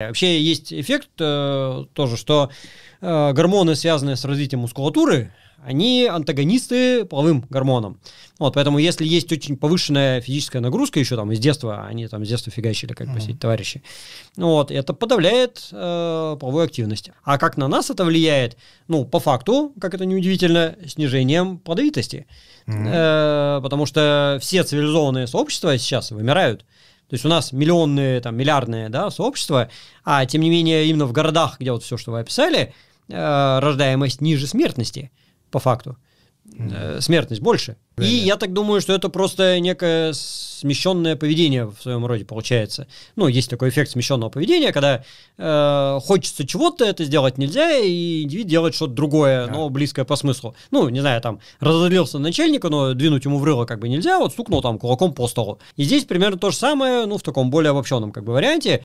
Вообще есть эффект э, тоже, что э, гормоны, связанные с развитием мускулатуры, они антагонисты половым гормонам. Вот, поэтому если есть очень повышенная физическая нагрузка еще там из детства, они а там с детства фигачили, как бы, mm-hmm. товарищи, вот, это подавляет э, половую активность. А как на нас это влияет? Ну, по факту, как это неудивительно, снижением плодовитости. Mm-hmm. Э, потому что все цивилизованные сообщества сейчас вымирают. То есть у нас миллионные, там, миллиардные, да, сообщества, а тем не менее именно в городах, где вот все, что вы описали, э, рождаемость ниже смертности, по факту. Э, смертность больше. И я так думаю, что это просто некое смещенное поведение в своем роде получается. Ну, есть такой эффект смещенного поведения, когда э, хочется чего-то, это сделать нельзя, и индивид делает что-то другое, да. но близкое по смыслу. Ну, не знаю, там, разозлился начальника, но двинуть ему в рыло как бы нельзя, вот стукнул там кулаком по столу. И здесь примерно то же самое, ну, в таком более обобщенном как бы варианте.